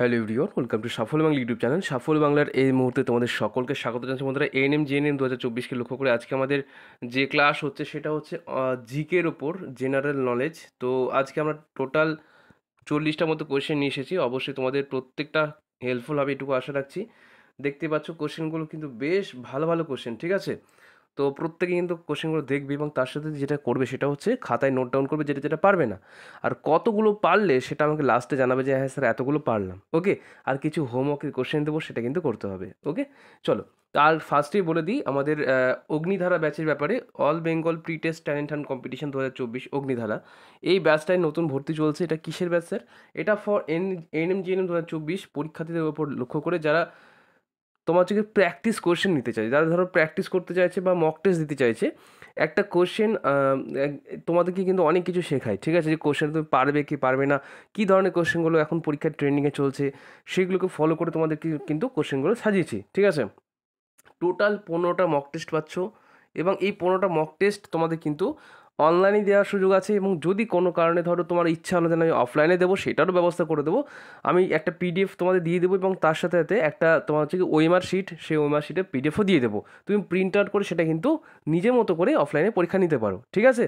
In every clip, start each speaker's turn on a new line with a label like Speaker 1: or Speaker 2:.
Speaker 1: hello everyone welcome to Safal Bangla YouTube channel Safal বাংলার এই মুহূর্তে তোমাদের সকলকে স্বাগত জানাচ্ছি বন্ধুরা এন এম জেএনএম দু হাজার চব্বিশকে লক্ষ্য করে আজকে আমাদের যে ক্লাস হচ্ছে সেটা হচ্ছে জিকের ওপর জেনারেল নলেজ তো আজকে আমরা টোটাল চল্লিশটার মতো কোয়েশ্চেন নিয়ে এসেছি অবশ্যই তোমাদের প্রত্যেকটা হেল্পফুল হবে এটুকু আশা রাখছি দেখতে পাচ্ছ কোশ্চেনগুলো কিন্তু বেশ ভালো ভালো কোশ্চেন ঠিক আছে তো প্রত্যেকে কিন্তু কোশ্চেনগুলো দেখবে এবং তার সাথে যেটা করবে সেটা হচ্ছে খাতায় নোট ডাউন করবে যেটা যেটা পারবে না আর কতগুলো পারলে সেটা আমাকে লাস্টে জানাবে যে হ্যাঁ স্যার এতগুলো পারলাম ওকে আর কিছু হোমওয়ার্কের কোশ্চেন দেবো সেটা কিন্তু করতে হবে ওকে চলো তার ফার্স্টেই বলে দিই আমাদের অগ্নিধারা ব্যাচের ব্যাপারে all Bengal pre test talent and competition দু হাজার চব্বিশ অগ্নিধারা এই ব্যাচটায় নতুন ভর্তি চলছে এটা কিসের ব্যাচ স্যার এটা for N N M G N M দু হাজার চব্বিশ পরীক্ষার্থীদের উপর লক্ষ্য করে যারা তোমার হচ্ছে প্র্যাকটিস কোশ্চেন নিতে চাইছে যারা ধরো প্র্যাকটিস করতে চাইছে বা মক টেস্ট দিতে চাইছে একটা কোশ্চেন তোমাদেরকে কিন্তু অনেক কিছু শেখায় ঠিক আছে যে কোয়েশ্চেন তুমি পারবে কি পারবে না কী ধরনের কোশ্চেনগুলো এখন পরীক্ষার ট্রেনিংয়ে চলছে সেগুলোকে ফলো করে তোমাদেরকে কিন্তু কোশ্চেনগুলো সাজিয়েছি ঠিক আছে টোটাল পনেরোটা মক টেস্ট পাচ্ছ এবং এই পনেরোটা মক টেস্ট তোমাদের কিন্তু অনলাইনে দেওয়ার সুযোগ আছে এবং যদি কোনো কারণে ধরো তোমার ইচ্ছা হলো যেন আমি অফলাইনে দেবো সেটারও ব্যবস্থা করে দেবো আমি একটা পিডিএফ তোমাদের দিয়ে দেবো এবং তার সাথে সাথে একটা তোমার হচ্ছে কি ওয়েমার শিট সেই ওয়েমার শিটে পিডিএফও দিয়ে দেবো তুমি প্রিন্ট আউট করে সেটা কিন্তু নিজের মতো করে অফলাইনে পরীক্ষা নিতে পারো ঠিক আছে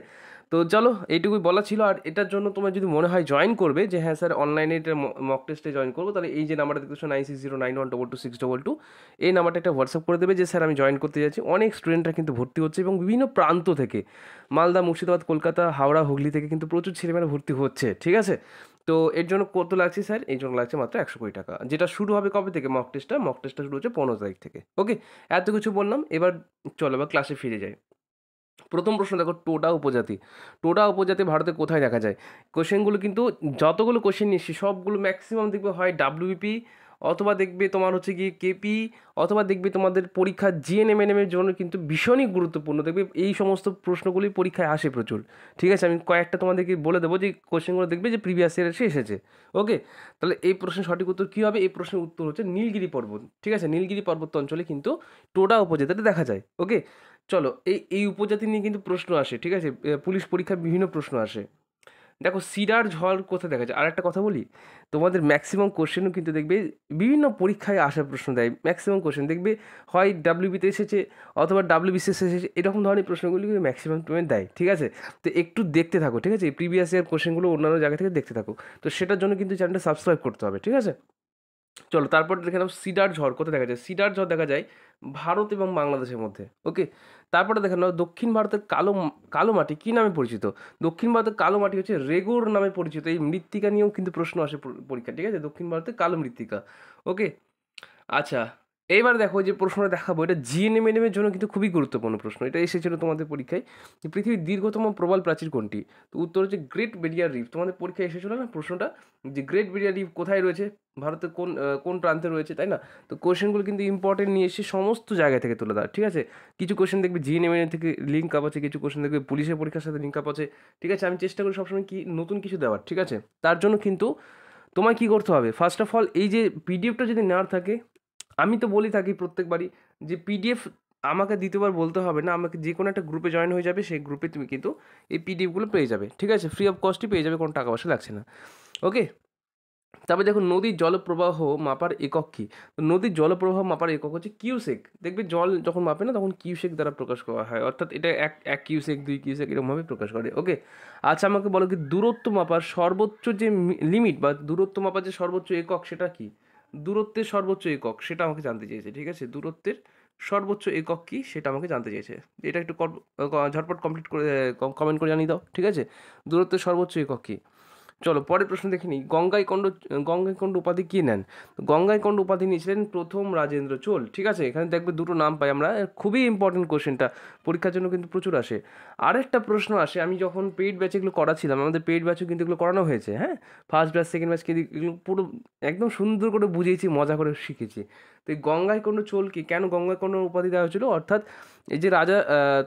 Speaker 1: তো চলো এইটুকুই বলা ছিল আর এটার জন্য তোমার যদি মনে হয় জয়েন করবে যে হ্যাঁ স্যার অনলাইনে এটা মক টেস্টে জয়েন করবো তাহলে এই যে নাম্বারটা দেখতেছো nine six zero nine one double two six double two এই নাম্বারটা একটা হোয়াটসঅ্যাপ করে দেবে যে স্যার আমি জয়েন করতে যাচ্ছি অনেক স্টুডেন্টরা কিন্তু ভর্তি হচ্ছে এবং বিভিন্ন প্রান্ত থেকে মালদা মুর্শিদাবাদ কলকাতা হাওড়া হুগলি থেকে কিন্তু প্রচুর ছেলেমেয়েরা ভর্তি হচ্ছে ঠিক আছে তো এর জন্য কত লাগছে স্যার এই জন্য লাগছে মাত্র একশো কোটি টাকা যেটা শুরু হবে কবে থেকে মক টেস্টটা মক টেস্টটা শুরু হচ্ছে পনেরো তারিখ থেকে ওকে এত কিছু বললাম এবার চলো বা ক্লাসে ফিরে যাই প্রথম প্রশ্ন দেখো টোটা উপজাতি টোটা উপজাতি ভারতে কোথায় দেখা যায় কোশ্চেনগুলো কিন্তু যতগুলো কোশ্চেন নিয়েছি সবগুলো ম্যাক্সিমাম দেখবে হয় ডাব্লিউপি অথবা দেখবে তোমার হচ্ছে গিয়ে কেপি অথবা দেখবে তোমাদের পরীক্ষা জিএনএমএনএমের জন্য কিন্তু ভীষণই গুরুত্বপূর্ণ দেখবে এই সমস্ত প্রশ্নগুলি পরীক্ষায় আসে প্রচুর ঠিক আছে আমি কয়েকটা তোমাদেরকে বলে দেবো যে কোশ্চেনগুলো দেখবে যে প্রিভিয়াস ইয়ার এসে এসেছে ওকে তাহলে এই প্রশ্নের সঠিক উত্তর কী হবে এই প্রশ্নের উত্তর হচ্ছে নীলগিরি পর্বত ঠিক আছে নীলগিরি পর্বত অঞ্চলে কিন্তু টোটা উপজাতিতে দেখা যায় ওকে চলো এই এই উপজাতি নিয়ে কিন্তু প্রশ্ন আসে ঠিক আছে পুলিশ পরীক্ষার বিভিন্ন প্রশ্ন আসে দেখো সিরার ঝড় কোথায় দেখা যায় আর একটা কথা বলি তোমাদের ম্যাক্সিমাম কোশ্চেনও কিন্তু দেখবে বিভিন্ন পরীক্ষায় আসার প্রশ্ন দেয় ম্যাক্সিমাম কোশ্চেন দেখবে হয় ডাব্লিউবিতে এসেছে অথবা ডাব্লিউবিসিএস এসেছে এরকম ধরনের প্রশ্নগুলি কিন্তু ম্যাক্সিমাম তুমি দেয় ঠিক আছে তো একটু দেখতে থাকো ঠিক আছে প্রিভিয়াস ইয়ার কোশ্চেনগুলো অন্যান্য জায়গা থেকে দেখতে থাকো তো সেটার জন্য কিন্তু চ্যানেলটা সাবস্ক্রাইব করতে হবে ঠিক আছে চলো তারপর দেখে নাও সিডার ঝড় কোথায় দেখা যায় সিডার ঝড় দেখা যায় ভারত এবং বাংলাদেশের মধ্যে ওকে তারপরে দেখে নাও দক্ষিণ ভারতের কালো কালো মাটি কী নামে পরিচিত দক্ষিণ ভারতের কালো মাটি হচ্ছে রেগুর নামে পরিচিত এই মৃত্তিকা নিয়েও কিন্তু প্রশ্ন আসে পরীক্ষা ঠিক আছে দক্ষিণ ভারতের কালো মৃত্তিকা ওকে আচ্ছা এবার দেখো যে প্রশ্নটা দেখাবো এটা জিএনএমএনএমের জন্য কিন্তু খুবই গুরুত্বপূর্ণ প্রশ্ন এটা এসেছিল তোমাদের পরীক্ষায় পৃথিবীর দীর্ঘতম প্রবাল প্রাচীর কোনটি তো উত্তর হচ্ছে গ্রেট বেরিয়ার রিফ তোমাদের পরীক্ষায় এসেছিল না প্রশ্নটা যে গ্রেট বেরিয়ার রিফ কোথায় রয়েছে ভারতের কোন কোন প্রান্তে রয়েছে তাই না তো কোয়েশনগুলো কিন্তু ইম্পর্টেন্ট নিয়ে এসে সমস্ত জায়গা থেকে তুলে দেওয়া ঠিক আছে কিছু কোয়েশন দেখবে জিএনএমএনএ থেকে লিঙ্ক আপ আছে কিছু কোয়েশন দেখবে পুলিশের পরীক্ষার সাথে লিঙ্ক আপ আছে ঠিক আছে আমি চেষ্টা করি সবসময় কি নতুন কিছু দেওয়ার ঠিক আছে তার জন্য কিন্তু তোমায় কী করতে হবে ফার্স্ট অফ অল এই যে পিডিএফটা যদি নেওয়ার থাকে আমি তো বলি থাকি প্রত্যেকবারই যে পিডিএফ আমাকে দ্বিতীয়বার বলতে হবে না আমাকে যে কোনো একটা গ্রুপে জয়েন হয়ে যাবে সেই গ্রুপে তুমি কিন্তু এই পিডিএফগুলো পেয়ে যাবে ঠিক আছে ফ্রি অফ কস্টই পেয়ে যাবে কোনো টাকা পয়সা লাগছে না ওকে তারপরে দেখো নদীর জলপ্রবাহ মাপার একক কী তো নদীর জলপ্রবাহ মাপার একক হচ্ছে কিউসেক দেখবে জল যখন মাপে না তখন কিউসেক দ্বারা প্রকাশ করা হয় অর্থাৎ এটা এক এক কিউসেক দুই কিউসেক এরকমভাবে প্রকাশ করে ওকে আচ্ছা আমাকে বলো কি দূরত্ব মাপার সর্বোচ্চ যে লিমিট বা দূরত্ব মাপার যে সর্বোচ্চ একক সেটা কী দূরত্বের সর্বোচ্চ একক সেটা আমাকে জানতে চেয়েছে ঠিক আছে দূরত্বের সর্বোচ্চ একক কী সেটা আমাকে জানতে চেয়েছে এটা একটু ঝটপট কমপ্লিট করে কমেন্ট করে জানিয়ে দাও ঠিক আছে দূরত্বের সর্বোচ্চ একক কী চলো পরের প্রশ্ন দেখে নিই গঙ্গাইকণ্ড গঙ্গাইকণ্ড উপাধি কী নেন গঙ্গাইকণ্ড উপাধি নিয়েছিলেন প্রথম রাজেন্দ্র চোল ঠিক আছে এখানে দেখবে দুটো নাম পাই আমরা খুবই ইম্পর্টেন্ট কোশ্চেনটা পরীক্ষার জন্য কিন্তু প্রচুর আসে আরেকটা প্রশ্ন আসে আমি যখন পেইড ব্যাচ এগুলো করাছিলাম আমাদের পেইড ব্যাচও কিন্তু এগুলো করানো হয়েছে হ্যাঁ ফার্স্ট ব্যাচ সেকেন্ড ব্যাচ কিন্তু এগুলো পুরো একদম সুন্দর করে বুঝিয়েছি মজা করে শিখেছি তো গঙ্গায় কোনো চোলকে কেন গঙ্গায় কোনো উপাধি দেওয়া হয়েছিল অর্থাৎ এই যে রাজা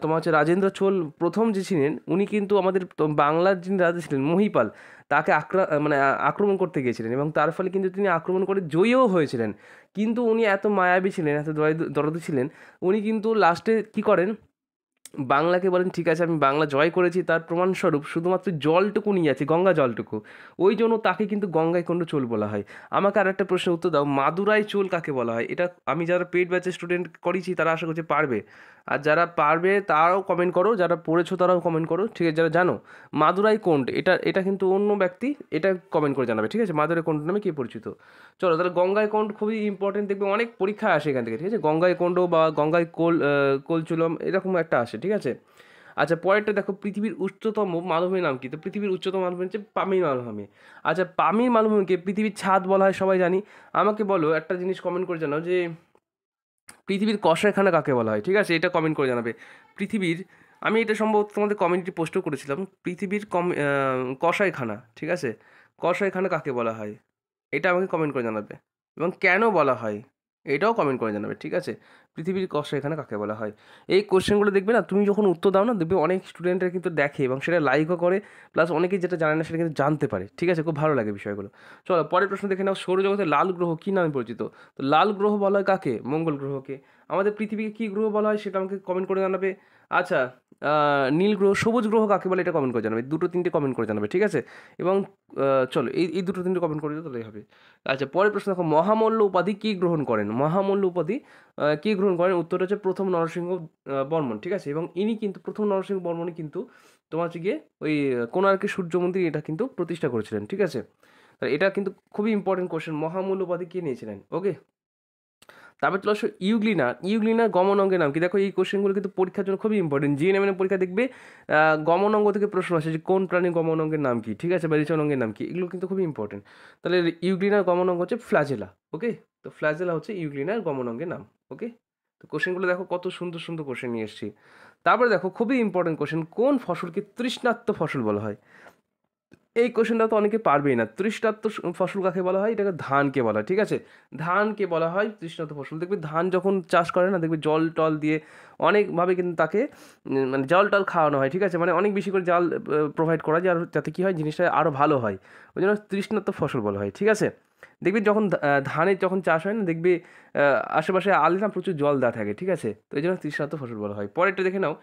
Speaker 1: তোমার হচ্ছে রাজেন্দ্র চোল প্রথম যে ছিলেন উনি কিন্তু আমাদের বাংলার যিনি রাজা ছিলেন মহিপাল তাকে আক্রা মানে আক্রমণ করতে গিয়েছিলেন এবং তার ফলে কিন্তু তিনি আক্রমণ করে জয়ীও হয়েছিলেন কিন্তু উনি এত মায়াবী ছিলেন এত দরদি ছিলেন উনি কিন্তু লাস্টে কী করেন বাংলাকে বলেন ঠিক আছে আমি বাংলা জয় করেছি তার প্রমাণস্বরূপ শুধুমাত্র জলটুকু নিয়ে আছি গঙ্গা জলটুকু ওই জন্য তাকে কিন্তু গঙ্গায় কোনো চোল বলা হয় আমাকে আর একটা প্রশ্নের উত্তর দাও মাদুরাই চোল কাকে বলা হয় এটা আমি যারা পেট ব্যাচের স্টুডেন্ট করেছি তারা আশা করছি পারবে আর যারা পারবে তারাও কমেন্ট করো যারা পড়েছো তারাও কমেন্ট করো ঠিক আছে যারা জানো মাদুরাই কোন্ড এটা এটা কিন্তু অন্য ব্যক্তি এটা কমেন্ট করে জানাবে ঠিক আছে মাদুরাই কোন্ড নামে কে পরিচিত চলো তাহলে গঙ্গায় কোন্ড খুবই ইম্পর্টেন্ট দেখবে অনেক পরীক্ষা আসে এখান থেকে ঠিক আছে গঙ্গায় কোন্ড বা গঙ্গায় কোল কোলচুলম এরকম একটা আসে ঠিক আছে আচ্ছা পরেরটা দেখো পৃথিবীর উচ্চতম মালভূমির নাম কি তো পৃথিবীর উচ্চতম মালভূমি হচ্ছে পামির মালভূমি আচ্ছা পামির মালভূমিকে পৃথিবীর ছাদ বলা হয় সবাই জানি আমাকে বলো একটা জিনিস কমেন্ট করে জানাও যে পৃথিবীর কষারখানা কাকে বলা হয় ঠিক আছে এটা কমেন্ট করে জানাবে পৃথিবীর আমি এটা সম্ভবত তোমাদের কমিউনিটি পোস্টও করেছিলাম পৃথিবীর কম কষাইখানা ঠিক আছে কষাইখানা কাকে বলা হয় এটা আমাকে কমেন্ট করে জানাবে এবং কেন বলা হয় এটাও কমেন্ট করে জানাবে ঠিক আছে পৃথিবীর কষা এখানে কাকে বলা হয় এই কোশ্চেনগুলো দেখবে না তুমি যখন উত্তর দাও না দেখবে অনেক স্টুডেন্টরা কিন্তু দেখে এবং সেটা লাইকও করে প্লাস অনেকেই যেটা জানে না সেটা কিন্তু জানতে পারে ঠিক আছে খুব ভালো লাগে বিষয়গুলো চলো পরের প্রশ্ন দেখে নাও সৌরজগতে লাল গ্রহ কী নামে পরিচিত তো লাল গ্রহ বলা হয় কাকে মঙ্গল গ্রহকে আমাদের পৃথিবীকে কী গ্রহ বলা হয় সেটা আমাকে কমেন্ট করে জানাবে আচ্ছা নীল গ্রহ সবুজ গ্রহ কাকে বলে এটা কমেন্ট করে জানাবে দুটো তিনটে কমেন্ট করে জানাবে ঠিক আছে এবং চলো এই এই দুটো তিনটে কমেন্ট করে তাহলেই হবে আচ্ছা পরের প্রশ্ন দেখো মহামূল্য উপাধি কী গ্রহণ করেন মহামূল্য উপাধি কী গ্রহণ করেন উত্তর হচ্ছে প্রথম নরসিংহ বর্মন ঠিক আছে এবং ইনি কিন্তু প্রথম নরসিংহ বর্মনই কিন্তু তোমার হচ্ছে গিয়ে ওই কোণার্কের সূর্য মন্দির এটা কিন্তু প্রতিষ্ঠা করেছিলেন ঠিক আছে এটা কিন্তু খুবই ইম্পর্টেন্ট কোশ্চেন মহামূল উপাধি কে নিয়েছিলেন ওকে তারপর চলে আসো ইউগ্লিনা ইউগ্লিনার গমনঙ্গের নাম কি দেখো এই কোশ্চেনগুলো কিন্তু পরীক্ষার জন্য খুবই ইম্পর্টেন্ট জিএন এমএন পরীক্ষা দেখবে গমনঙ্গ থেকে প্রশ্ন আসে যে কোন প্রাণীর গমনঙ্গের নাম কি ঠিক আছে বা রিচনঙ্গের নাম কি এগুলো কিন্তু খুবই ইম্পর্টেন্ট তাহলে ইউগ্লিনার গমনঙ্গ হচ্ছে ফ্লাজেলা ওকে তো ফ্লাজেলা হচ্ছে ইউগ্লিনার গমনঙ্গের নাম ওকে তো কোশ্চেনগুলো দেখো কত সুন্দর সুন্দর কোশ্চেন নিয়ে এসেছি তারপরে দেখো খুবই ইম্পর্টেন্ট কোশ্চেন কোন ফসলকে তৃষ্ণাত্ম ফসল বলা হয় এই কোশ্চেনটা তো অনেকে পারবেই না তৃষ্ণাত্ম ফসল কাকে বলা হয় এটাকে ধানকে বলা হয় ঠিক আছে ধানকে বলা হয় তৃষ্ণাত্ম ফসল দেখবে ধান যখন চাষ করে না দেখবে জল টল দিয়ে অনেকভাবে কিন্তু তাকে মানে জল টল খাওয়ানো হয় ঠিক আছে মানে অনেক বেশি করে জাল প্রোভাইড করা যায় আর যাতে কী হয় জিনিসটা আরও ভালো হয় ওই জন্য তৃষ্ণাত্ম ফসল বলা হয় ঠিক আছে দেখবি যখন ধানের যখন চাষ হয় না দেখবি আশেপাশে আলে না প্রচুর জল দেওয়া থাকে ঠিক আছে তো এই জন্য তৃষ্ণার্ত ফসল বলা হয় পরেরটা দেখে নাও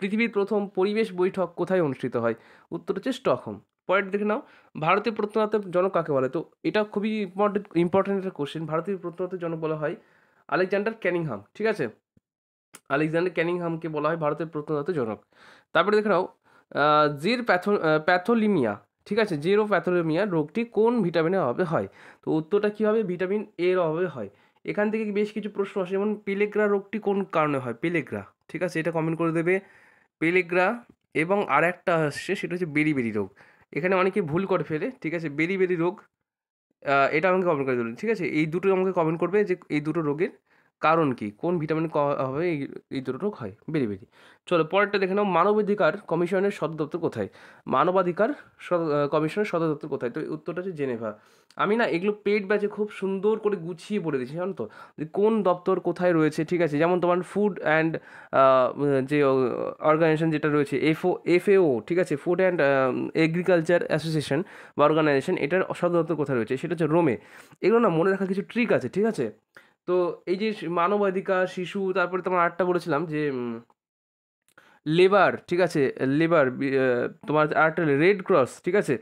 Speaker 1: পৃথিবীর প্রথম পরিবেশ বৈঠক কোথায় অনুষ্ঠিত হয় উত্তর হচ্ছে স্টকহোম পরেরটা দেখে নাও ভারতীয় প্রত্নতত্ত্বের জনক কাকে বলে তো এটা খুবই ইম্পর্টেন্ট ইম্পর্টেন্ট একটা কোশ্চেন ভারতীয় প্রত্নতত্ত্বের জনক বলা হয় আলেকজান্ডার ক্যানিংহাম ঠিক আছে আলেকজান্ডার ক্যানিংহামকে বলা হয় ভারতের প্রত্নতত্ত্বের জনক তারপরে দেখে নাও জির প্যাথো প্যাথোলিমিয়া ঠিক আছে জেরো প্যাথোলেমিয়া রোগটি কোন ভিটামিনের অভাবে হয় তো উত্তরটা কী হবে ভিটামিন এর অভাবে হয় এখান থেকে বেশ কিছু প্রশ্ন আসে যেমন পেলেগ্রা রোগটি কোন কারণে হয় পেলেগ্রা ঠিক আছে এটা কমেন্ট করে দেবে পেলেগ্রা এবং আর একটা আসছে সেটা হচ্ছে বেরি বেরি রোগ এখানে অনেকে ভুল করে ফেলে ঠিক আছে বেরি বেরি রোগ এটা আমাকে কমেন্ট করে দেবেন ঠিক আছে এই দুটো আমাকে কমেন্ট করবে যে এই দুটো রোগের কারণ কি কোন ভিটামিন ক হবে এই দুটো রোগ হয় বেরি বেরি চলো পরেরটা দেখে নাও মানবাধিকার কমিশনের সদর দপ্তর কোথায় মানবাধিকার কমিশনের সদর দপ্তর কোথায় তো উত্তরটা হচ্ছে জেনেভা আমি না এগুলো পেট ব্যাচে খুব সুন্দর করে গুছিয়ে পড়ে দিচ্ছি জানো তো কোন দপ্তর কোথায় রয়েছে ঠিক আছে যেমন তোমার ফুড অ্যান্ড যে অর্গানাইজেশন যেটা রয়েছে এফও এফএও ঠিক আছে ফুড অ্যান্ড এগ্রিকালচার অ্যাসোসিয়েশন বা অর্গানাইজেশন এটার সদর দপ্তর কোথায় রয়েছে সেটা হচ্ছে রোমে এগুলো না মনে রাখার কিছু ট্রিক আছে ঠিক আছে তো এই যে মানবাধিকার শিশু তারপরে তোমার আটটা বলেছিলাম যে লেবার ঠিক আছে লেবার তোমার আরেকটা রেড ক্রস ঠিক আছে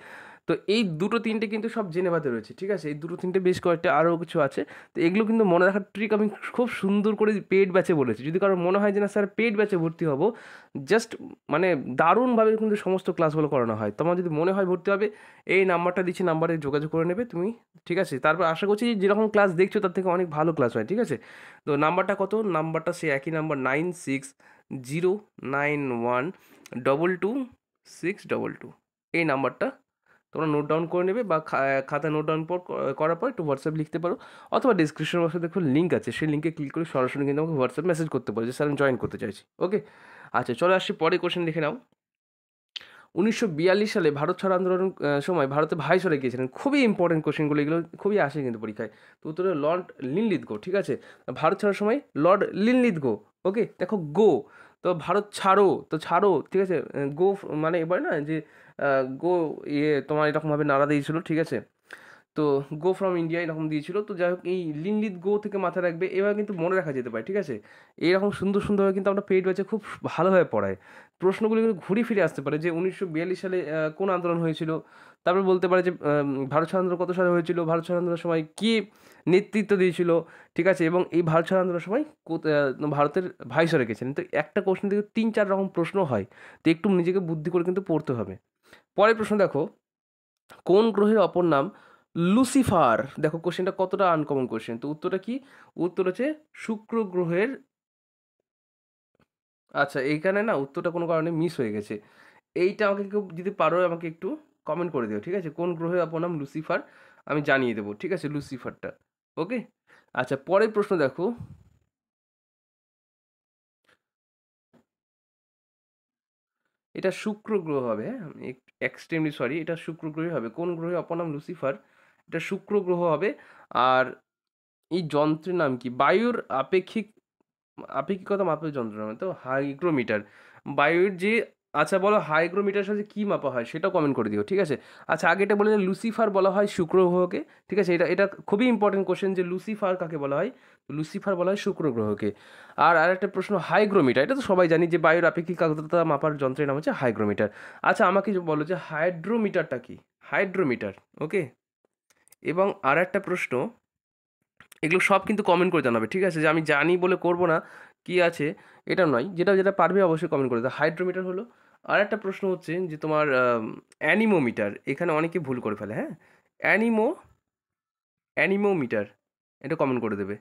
Speaker 1: তো এই দুটো তিনটে কিন্তু সব জেনেভাতে রয়েছে ঠিক আছে এই দুটো তিনটে বেশ কয়েকটা আরও কিছু আছে তো এগুলো কিন্তু মনে রাখার ট্রিক আমি খুব সুন্দর করে পেড ব্যাচে বলেছি যদি কারোর মনে হয় যে না স্যার পেড ব্যাচে ভর্তি হবো জাস্ট মানে দারুণভাবে কিন্তু সমস্ত ক্লাসগুলো করানো হয় তোমার যদি মনে হয় ভর্তি হবে এই নাম্বারটা দিচ্ছি নাম্বারে যোগাযোগ করে নেবে তুমি ঠিক আছে তারপর আশা করছি যেরকম ক্লাস দেখছো তার থেকে অনেক ভালো ক্লাস হয় ঠিক আছে তো নাম্বারটা কত নাম্বারটা সে একই number nine six zero nine one double two six double two এই নাম্বারটা তোমরা নোট ডাউন করে নেবে বা খাতা নোট ডাউন করার পর একটু হোয়াটসঅ্যাপ লিখতে পারো অথবা ডিসক্রিপশন বক্সে দেখো লিঙ্ক আছে সেই লিঙ্কে ক্লিক করে সরাসরি কিন্তু আমাকে হোয়াটসঅ্যাপ মেসেজ করতে পারো যে স্যার আমি জয়েন করতে চাইছি ওকে আচ্ছা চলে আসছি পরে কোশ্চেন লিখে নাও উনিশশো সালে ভারত ছাড় আন্দোলন সময় ভারতে ভাই সরে গিয়েছিলেন খুবই ইম্পর্টেন্ট কোশ্চেনগুলো এগুলো খুবই আসে কিন্তু পরীক্ষায় তো উত্তরে লর্ড গো ঠিক আছে ভারত ছাড়ার সময় লর্ড গো ওকে দেখো গো তো ভারত ছাড়ো তো ছাড়ো ঠিক আছে গো মানে এবার না যে গো ইয়ে তোমার এরকমভাবে নাড়া দিয়েছিলো ঠিক আছে তো গো ফ্রম ইন্ডিয়া এরকম দিয়েছিল তো যাই হোক এই লিনলিত গো থেকে মাথায় রাখবে এভাবে কিন্তু মনে রাখা যেতে পারে ঠিক আছে এইরকম সুন্দর সুন্দরভাবে কিন্তু আমরা পেট ব্যাচে খুব ভালোভাবে পড়ায় প্রশ্নগুলি কিন্তু ঘুরে ফিরে আসতে পারে যে উনিশশো সালে কোন আন্দোলন হয়েছিল তারপর বলতে পারে যে ভারত স্বাধীন কত সালে হয়েছিল ভারত স্বাধীন সময় কি নেতৃত্ব দিয়েছিল ঠিক আছে এবং এই ভারত স্বাধীন সময় ভারতের ভাইসরে রেখেছেন তো একটা কোশ্চেন থেকে তিন চার রকম প্রশ্ন হয় তো একটু নিজেকে বুদ্ধি করে কিন্তু পড়তে হবে পরের প্রশ্ন দেখো কোন গ্রহের অপর নাম লুসিফার দেখো কোশ্চেনটা কতটা আনকমন কোশ্চেন তো উত্তরটা কি উত্তর হচ্ছে শুক্র গ্রহের আচ্ছা এইখানে না উত্তরটা কোনো কারণে মিস হয়ে গেছে এইটা আমাকে কেউ যদি পারো আমাকে একটু কমেন্ট করে দিও ঠিক আছে কোন গ্রহে নাম লুসিফার আমি জানিয়ে দেবো ঠিক আছে লুসিফারটা ওকে আচ্ছা পরের প্রশ্ন দেখো এটা শুক্র গ্রহ হবে হ্যাঁ এক্সট্রিমলি সরি এটা শুক্র গ্রহই হবে কোন গ্রহে নাম লুসিফার এটা শুক্র গ্রহ হবে আর এই যন্ত্রের নাম কি বায়ুর আপেক্ষিক আপেক্ষিকতা মাপের যন্ত্র নাম তো হাইগ্রোমিটার বায়ুর যে আচ্ছা বলো হাইগ্রোমিটার সাথে কী মাপা হয় সেটা কমেন্ট করে দিও ঠিক আছে আচ্ছা আগে এটা বলে লুসিফার বলা হয় শুক্র গ্রহকে ঠিক আছে এটা এটা খুবই ইম্পর্টেন্ট কোশ্চেন যে লুসিফার কাকে বলা হয় লুসিফার বলা হয় শুক্র গ্রহকে আর আর একটা প্রশ্ন হাইগ্রোমিটার এটা তো সবাই জানি যে বায়ুর আপেক্ষিক আর্দ্রতা মাপার যন্ত্রের নাম হচ্ছে হাইগ্রোমিটার আচ্ছা আমাকে বলো যে হাইড্রোমিটারটা কি হাইড্রোমিটার ওকে এবং আর একটা প্রশ্ন এগুলো সব কিন্তু কমেন্ট করে জানাবে ঠিক আছে যে আমি জানি বলে করব না কি আছে এটা নয় যেটা যেটা পারবে অবশ্যই কমেন্ট করে দাও হাইড্রোমিটার হলো আর একটা প্রশ্ন হচ্ছে যে তোমার অ্যানিমোমিটার এখানে অনেকে ভুল করে ফেলে হ্যাঁ অ্যানিমো অ্যানিমোমিটার এটা কমেন্ট করে দেবে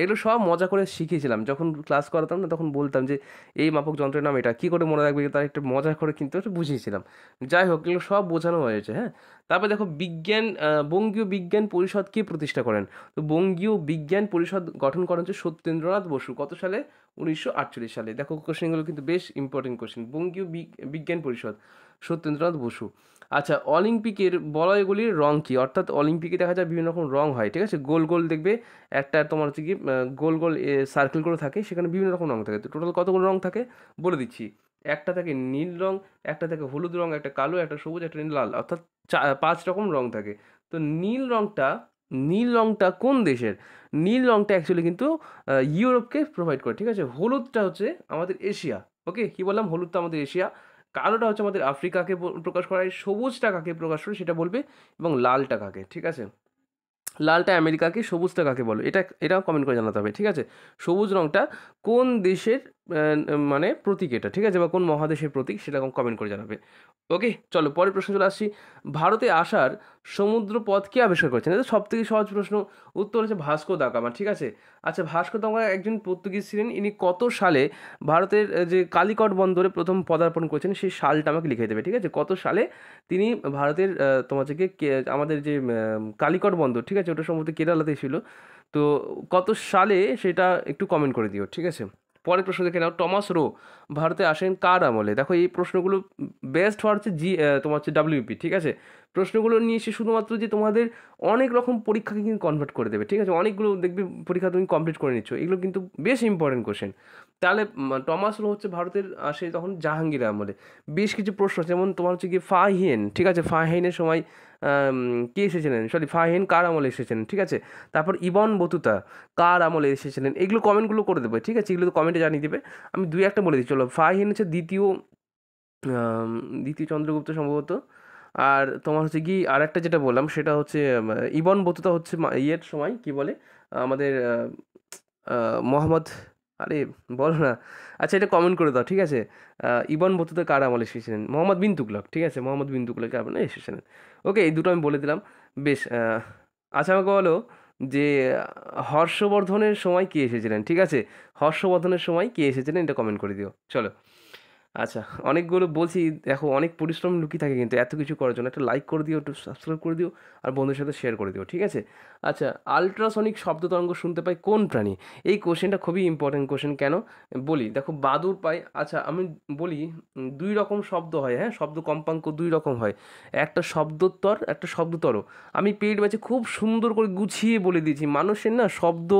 Speaker 1: এগুলো সব মজা করে শিখেছিলাম যখন ক্লাস করাতাম না তখন বলতাম যে এই মাপক যন্ত্রের নাম এটা কী করে মনে রাখবে তার একটা মজা করে কিন্তু একটু বুঝিয়েছিলাম যাই হোক এগুলো সব বোঝানো হয়েছে হ্যাঁ তারপরে দেখো বিজ্ঞান বঙ্গীয় বিজ্ঞান পরিষদ কে প্রতিষ্ঠা করেন তো বঙ্গীয় বিজ্ঞান পরিষদ গঠন করেন হচ্ছে সত্যেন্দ্রনাথ বসু কত সালে উনিশশো সালে দেখো কোশ্চেনগুলো কিন্তু বেশ ইম্পর্টেন্ট কোশ্চেন বঙ্গীয় বিজ্ঞান পরিষদ সত্যেন্দ্রনাথ বসু আচ্ছা অলিম্পিকের বলয়গুলির রং কী অর্থাৎ অলিম্পিকে দেখা যায় বিভিন্ন রকম রং হয় ঠিক আছে গোল গোল দেখবে একটা তোমার হচ্ছে কি গোল গোল সার্কেল করে থাকে সেখানে বিভিন্ন রকম রং থাকে তো টোটাল কতগুলো রং থাকে বলে দিচ্ছি একটা থাকে নীল রং একটা থাকে হলুদ রং একটা কালো একটা সবুজ একটা লাল অর্থাৎ পাঁচ রকম রং থাকে তো নীল রংটা নীল রঙটা কোন দেশের নীল রঙটা অ্যাকচুয়ালি কিন্তু ইউরোপকে প্রোভাইড করে ঠিক আছে হলুদটা হচ্ছে আমাদের এশিয়া ওকে কি বললাম হলুদটা আমাদের এশিয়া কালোটা হচ্ছে আমাদের আফ্রিকাকে প্রকাশ করা হয় সবুজটা কাকে প্রকাশ করে সেটা বলবে এবং লালটা কাকে ঠিক আছে লালটা আমেরিকাকে সবুজটা কাকে বলো এটা এটাও কমেন্ট করে জানাতে হবে ঠিক আছে সবুজ রঙটা কোন দেশের মানে প্রতীক এটা ঠিক আছে বা কোন মহাদেশের প্রতীক সেটা কমেন্ট করে জানাবে ওকে চলো পরের প্রশ্ন চলে আসছি ভারতে আসার সমুদ্র পথ কে আবিষ্কার করেছেন এটা সব থেকে সহজ প্রশ্ন উত্তর হচ্ছে ভাস্কো দা ঠিক আছে আচ্ছা ভাস্কো দা একজন পর্তুগিজ ছিলেন ইনি কত সালে ভারতের যে কালিকট বন্দরে প্রথম পদার্পণ করেছেন সেই সালটা আমাকে লিখে দেবে ঠিক আছে কত সালে তিনি ভারতের তোমার আমাদের যে কালিকট বন্দর ঠিক আছে ওটা সম্ভবত কেরালাতে ছিল তো কত সালে সেটা একটু কমেন্ট করে দিও ঠিক আছে পরের প্রশ্ন দেখে নাও টমাস রো ভারতে আসেন কার আমলে দেখো এই প্রশ্নগুলো বেস্ট হওয়ার হচ্ছে জি তোমার হচ্ছে ডাব্লিউপি ঠিক আছে প্রশ্নগুলো নিয়ে এসে শুধুমাত্র যে তোমাদের অনেক রকম পরীক্ষাকে কিন্তু কনভার্ট করে দেবে ঠিক আছে অনেকগুলো দেখবে পরীক্ষা তুমি কমপ্লিট করে নিচ্ছ এগুলো কিন্তু বেশ ইম্পর্টেন্ট কোশ্চেন তাহলে টমাস রো হচ্ছে ভারতের আসে তখন জাহাঙ্গীর আমলে বেশ কিছু প্রশ্ন যেমন তোমার হচ্ছে কি ফাহিয়েন ঠিক আছে ফাহিনের সময় কে এসেছিলেন সরি ফাহিন কার আমলে এসেছিলেন ঠিক আছে তারপর ইবন বতুতা কার আমলে এসেছিলেন এগুলো কমেন্টগুলো করে দেবে ঠিক আছে এগুলো তো কমেন্টে জানিয়ে দেবে আমি দুই একটা বলে দিই চলো ফাহিন হচ্ছে দ্বিতীয় দ্বিতীয় চন্দ্রগুপ্ত সম্ভবত আর তোমার হচ্ছে কি আর একটা যেটা বললাম সেটা হচ্ছে ইবন বতুতা হচ্ছে ইয়ের সময় কি বলে আমাদের মোহাম্মদ আরে বলো না আচ্ছা এটা কমেন্ট করে দাও ঠিক আছে ইবন বতুতে কার আমল এসেছিলেন মোহাম্মদ বিন তুকলক ঠিক আছে মোহাম্মদ বিন তুগলকের আমলে এসেছিলেন ওকে এই দুটো আমি বলে দিলাম বেশ আচ্ছা আমাকে বলো যে হর্ষবর্ধনের সময় কে এসেছিলেন ঠিক আছে হর্ষবর্ধনের সময় কে এসেছিলেন এটা কমেন্ট করে দিও চলো আচ্ছা অনেকগুলো বলছি দেখো অনেক পরিশ্রম লুকিয়ে থাকে কিন্তু এত কিছু করার জন্য একটা লাইক করে দিও একটু সাবস্ক্রাইব করে দিও আর বন্ধুর সাথে শেয়ার করে দিও ঠিক আছে আচ্ছা আলট্রাসনিক শব্দ তরঙ্গ শুনতে পাই কোন প্রাণী এই কোশ্চেনটা খুবই ইম্পর্ট্যান্ট কোশ্চেন কেন বলি দেখো বাদুর পাই আচ্ছা আমি বলি দুই রকম শব্দ হয় হ্যাঁ শব্দ কম্পাঙ্ক দুই রকম হয় একটা শব্দোত্তর একটা শব্দতর আমি পেট ব্যাচে খুব সুন্দর করে গুছিয়ে বলে দিয়েছি মানুষের না শব্দ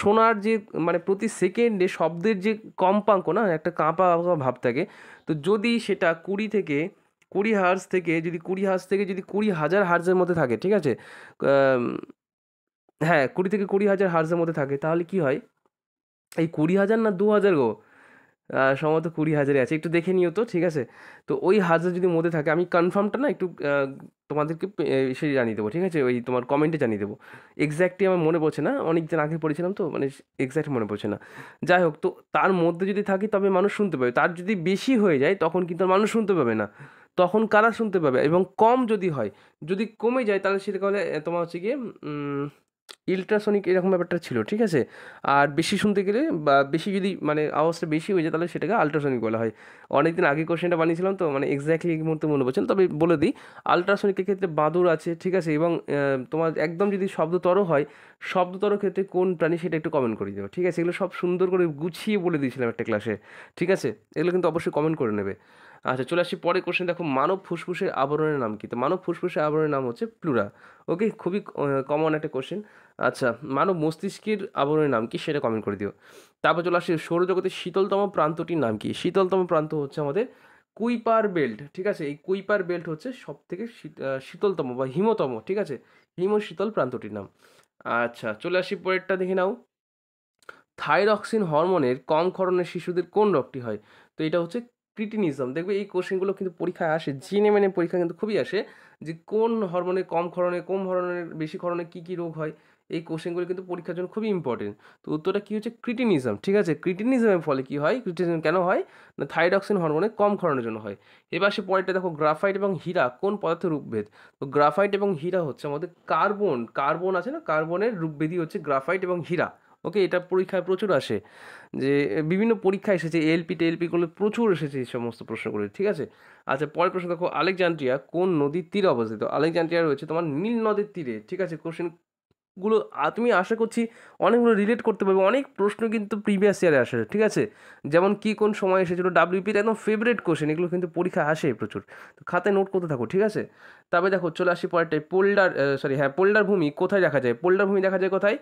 Speaker 1: শোনার যে মানে প্রতি সেকেন্ডে শব্দের যে কম্পাঙ্ক না একটা কাঁপা ভাব থাকে তো যদি সেটা কুড়ি থেকে কুড়ি হার্স থেকে যদি কুড়ি হার্স থেকে যদি কুড়ি হাজার হার্সের মধ্যে থাকে ঠিক আছে হ্যাঁ কুড়ি থেকে কুড়ি হাজার হার্সের মধ্যে থাকে তাহলে কি হয় এই কুড়ি হাজার না দু হাজার গো সম্ভবত কুড়ি হাজারে আছে একটু দেখে নিও তো ঠিক আছে তো ওই হাজার যদি মধ্যে থাকে আমি কনফার্মটা না একটু তোমাদেরকে সে জানিয়ে দেবো ঠিক আছে ওই তোমার কমেন্টে জানিয়ে দেবো এক্স্যাক্টলি আমার মনে পড়ছে না অনেক দিন আগে পড়েছিলাম তো মানে এক্স্যাক্ট মনে পড়ছে না যাই হোক তো তার মধ্যে যদি থাকি তবে মানুষ শুনতে পাবে তার যদি বেশি হয়ে যায় তখন কিন্তু মানুষ শুনতে পাবে না তখন কারা শুনতে পাবে এবং কম যদি হয় যদি কমে যায় তাহলে সেটা হলে তোমার হচ্ছে গিয়ে ইলট্রাসনিক এরকম ব্যাপারটা ছিল ঠিক আছে আর বেশি শুনতে গেলে বা বেশি যদি মানে আওয়াজটা বেশি হয়ে যায় তাহলে সেটাকে আলট্রাসনিক বলা হয় অনেকদিন আগে কোশ্চেনটা বানিয়েছিলাম তো মানে এক্স্যাক্টলি এই মুহূর্তে মনে পড়ছেন তবে বলে দিই আলট্রাসনিকের ক্ষেত্রে বাদুর আছে ঠিক আছে এবং তোমার একদম যদি শব্দতর হয় শব্দতর ক্ষেত্রে কোন প্রাণী সেটা একটু কমেন্ট করে দেবো ঠিক আছে এগুলো সব সুন্দর করে গুছিয়ে বলে দিয়েছিলাম একটা ক্লাসে ঠিক আছে এগুলো কিন্তু অবশ্যই কমেন্ট করে নেবে আচ্ছা চলে আসি পরে কোশ্চেন দেখো মানব ফুসফুসের আবরণের নাম কি তো মানব ফুসফুসের আবরণের নাম হচ্ছে প্লুরা ওকে খুবই কমন একটা কোশ্চেন আচ্ছা মানব মস্তিষ্কের আবরণের নাম কি সেটা কমেন্ট করে দিও তারপর চলে আসি সৌরজগতের শীতলতম প্রান্তটির নাম কি শীতলতম প্রান্ত হচ্ছে আমাদের কুইপার বেল্ট ঠিক আছে এই কুইপার বেল্ট হচ্ছে সব থেকে শীতলতম বা হিমতম ঠিক আছে হিম শীতল প্রান্তটির নাম আচ্ছা চলে আসি পরেরটা দেখে নাও থাইরক্সিন হরমোনের কম ক্ষরণের শিশুদের কোন রোগটি হয় তো এটা হচ্ছে ক্রিটিনিজম দেখবে এই কোশ্চেনগুলো কিন্তু পরীক্ষায় আসে জিনে মেনে পরীক্ষা কিন্তু খুবই আসে যে কোন হরমোনে কম ক্ষরণে কোন হরমোনের বেশি ক্ষরণে কী কী রোগ হয় এই কোশ্চেনগুলো কিন্তু পরীক্ষার জন্য খুবই ইম্পর্টেন্ট তো উত্তরটা কী হচ্ছে ক্রিটিনিজম ঠিক আছে ক্রিটিনিজমের ফলে কী হয় ক্রিটিনিজম কেন হয় না থাইরক্সিন হরমোনে কম ক্ষরণের জন্য হয় এবার সে পরেরটা দেখো গ্রাফাইট এবং হীরা কোন পদার্থের রূপভেদ তো গ্রাফাইট এবং হীরা হচ্ছে আমাদের কার্বন কার্বন আছে না কার্বনের রূপভেদই হচ্ছে গ্রাফাইট এবং হীরা ওকে এটা পরীক্ষায় প্রচুর আসে যে বিভিন্ন পরীক্ষা এসেছে এলপি করলে প্রচুর এসেছে এই সমস্ত প্রশ্নগুলো ঠিক আছে আচ্ছা পরের প্রশ্ন দেখো আলেকজান্ড্রিয়া কোন নদীর তীরে অবস্থিত আলেকজান্ড্রিয়া রয়েছে তোমার নীল নদীর তীরে ঠিক আছে কোশ্চেন গুলো তুমি আশা করছি অনেকগুলো রিলেট করতে পারবে অনেক প্রশ্ন কিন্তু প্রিভিয়াস ইয়ারে আসে ঠিক আছে যেমন কি কোন সময় এসেছিলো ডাব্লিউপির একদম ফেভারেট কোশ্চেন এগুলো কিন্তু পরীক্ষা আসে প্রচুর তো খাতায় নোট করতে থাকো ঠিক আছে তবে দেখো চলে আসি পরেরটায় পোল্ডার সরি হ্যাঁ পোল্ডার ভূমি কোথায় দেখা যায় পোল্ডার ভূমি দেখা যায় কোথায়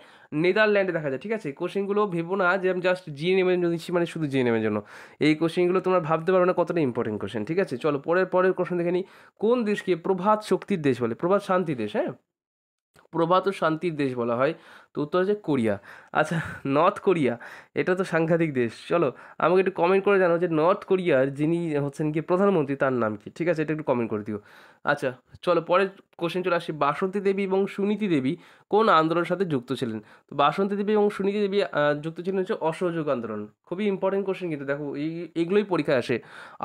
Speaker 1: নেদারল্যান্ডে দেখা যায় ঠিক আছে কোশ্চেনগুলো ভেবো না যে আমি জাস্ট জিএ নেমের জন্য মানে শুধু জিএ নেমের জন্য এই কোশ্চেনগুলো তোমরা ভাবতে পারবে না কতটা ইম্পর্টেন্ট কোশ্চেন ঠিক আছে চলো পরের পরের কোশ্চেন দেখে নিই কোন দেশকে প্রভাত শক্তির দেশ বলে প্রভাত শান্তি দেশ হ্যাঁ প্রভাত ও শান্তির দেশ বলা হয় তো উত্তর হচ্ছে কোরিয়া আচ্ছা নর্থ কোরিয়া এটা তো সাংঘাতিক দেশ চলো আমাকে একটু কমেন্ট করে জানাও যে নর্থ কোরিয়ার যিনি হচ্ছেন কি প্রধানমন্ত্রী তার নাম কি ঠিক আছে এটা একটু কমেন্ট করে দিও আচ্ছা চলো পরের কোশ্চেন চলে আসি বাসন্তী দেবী এবং সুনীতি দেবী কোন আন্দোলনের সাথে যুক্ত ছিলেন তো বাসন্তী দেবী এবং সুনীতি দেবী যুক্ত ছিলেন হচ্ছে অসহযোগ আন্দোলন খুবই ইম্পর্টেন্ট কোশ্চেন কিন্তু দেখো এই এগুলোই পরীক্ষায় আসে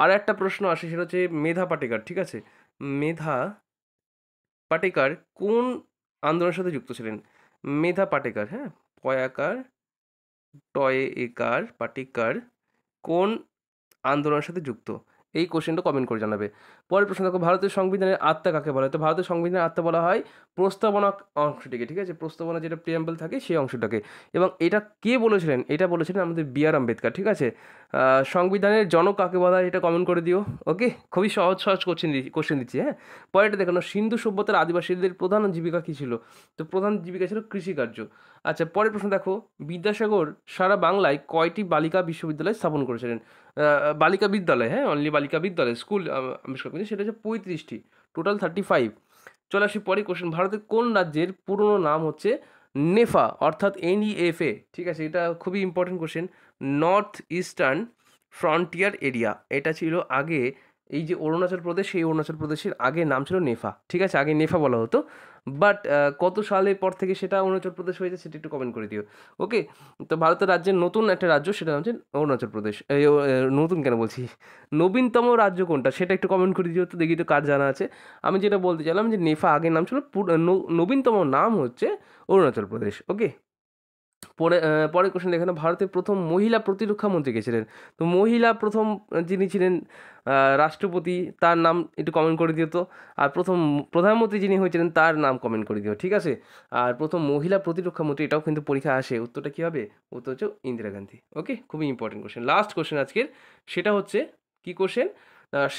Speaker 1: আর একটা প্রশ্ন আসে সেটা হচ্ছে মেধা পাটেকার ঠিক আছে মেধা পাটেকার কোন আন্দোলনের সাথে যুক্ত ছিলেন মেধা পাটেকার হ্যাঁ পয়াকার টয়ে একার পাটিকার কোন আন্দোলনের সাথে যুক্ত এই কোশ্চেনটা কমেন্ট করে জানাবে পরের প্রশ্ন দেখো ভারতের সংবিধানের আত্মা কাকে বলে তো ভারতের সংবিধানের আত্মা বলা হয় প্রস্তাবনা অংশটিকে ঠিক আছে প্রস্তাবনা যেটা প্রিয়াম্বল থাকে সেই অংশটাকে এবং এটা কে বলেছিলেন এটা বলেছিলেন আমাদের বি আর আম্বেদকার ঠিক আছে সংবিধানের জনক কাকে বলা হয় এটা কমেন্ট করে দিও ওকে খুবই সহজ সহজ কোশ্চেন কোশ্চেন দিচ্ছি হ্যাঁ পরেরটা দেখানো সিন্ধু সভ্যতার আদিবাসীদের প্রধান জীবিকা কী ছিল তো প্রধান জীবিকা ছিল কৃষিকার্য আচ্ছা পরের প্রশ্ন দেখো বিদ্যাসাগর সারা বাংলায় কয়টি বালিকা বিশ্ববিদ্যালয় স্থাপন করেছিলেন বালিকা বিদ্যালয় হ্যাঁ অনলি বালিকা বিদ্যালয় স্কুল আবিষ্কার করছি সেটা হচ্ছে পঁয়ত্রিশটি টোটাল থার্টি ফাইভ চলে আসি পরে কোশ্চেন ভারতের কোন রাজ্যের পুরনো নাম হচ্ছে নেফা অর্থাৎ এনইএফএ e ঠিক আছে এটা খুবই important question north eastern frontier area এটা ছিল আগে এই যে অরুণাচল প্রদেশ সেই অরুণাচল প্রদেশের আগে নাম ছিল নেফা ঠিক আছে আগে নেফা বলা হতো বাট কত সালের পর থেকে সেটা অরুণাচল প্রদেশ হয়েছে সেটা একটু কমেন্ট করে দিও ওকে তো ভারতের রাজ্যের নতুন একটা রাজ্য সেটা হচ্ছে অরুণাচল প্রদেশ নতুন কেন বলছি নবীনতম রাজ্য কোনটা সেটা একটু কমেন্ট করে দিও তো দেখি তো কার জানা আছে আমি যেটা বলতে চাইলাম যে নেফা আগের নাম ছিল নবীনতম নাম হচ্ছে অরুণাচল প্রদেশ ওকে পরে পরের কোশ্চেন দেখেন ভারতের প্রথম মহিলা প্রতিরক্ষা মন্ত্রী কে ছিলেন তো মহিলা প্রথম যিনি ছিলেন রাষ্ট্রপতি তার নাম একটু কমেন্ট করে দিও তো আর প্রথম প্রধানমন্ত্রী যিনি হয়েছিলেন তার নাম কমেন্ট করে দিও ঠিক আছে আর প্রথম মহিলা প্রতিরক্ষা মন্ত্রী এটাও কিন্তু পরীক্ষা আসে উত্তরটা কী হবে উত্তর হচ্ছে ইন্দিরা গান্ধী ওকে খুবই ইম্পর্টেন্ট কোশ্চেন লাস্ট কোশ্চেন আজকের সেটা হচ্ছে কী কোশ্চেন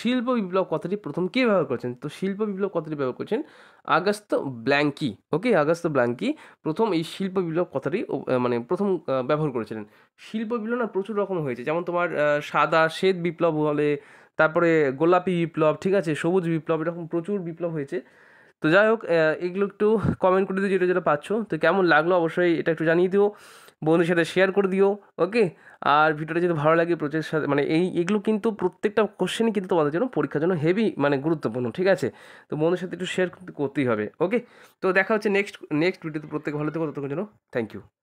Speaker 1: শিল্প বিপ্লব কথাটি প্রথম কে ব্যবহার করেছেন তো শিল্প বিপ্লব কথাটি ব্যবহার করেছেন আগস্ত ব্ল্যাঙ্কি ওকে আগস্ত ব্ল্যাঙ্কি প্রথম এই শিল্প বিপ্লব কথাটি মানে প্রথম ব্যবহার করেছিলেন শিল্প বিপ্লব না প্রচুর রকম হয়েছে যেমন তোমার সাদা শ্বেত বিপ্লব বলে তারপরে গোলাপি বিপ্লব ঠিক আছে সবুজ বিপ্লব এরকম প্রচুর বিপ্লব হয়েছে তো যাই হোক এগুলো একটু কমেন্ট করে দিও যেটা যেটা পাচ্ছ তো কেমন লাগলো অবশ্যই এটা একটু জানিয়ে দিও বন্ধুর সাথে শেয়ার করে দিও ওকে আর ভিডিওটা যদি ভালো লাগে সাথে মানে এই এগুলো কিন্তু প্রত্যেকটা কোশ্চেনই কিন্তু তোমাদের জন্য পরীক্ষার জন্য হেভি মানে গুরুত্বপূর্ণ ঠিক আছে তো বন্ধুর সাথে একটু শেয়ার করতেই হবে ওকে তো দেখা হচ্ছে নেক্সট নেক্সট ভিডিওতে প্রত্যেক ভালো থেকো ততক্ষণ জন্য থ্যাংক ইউ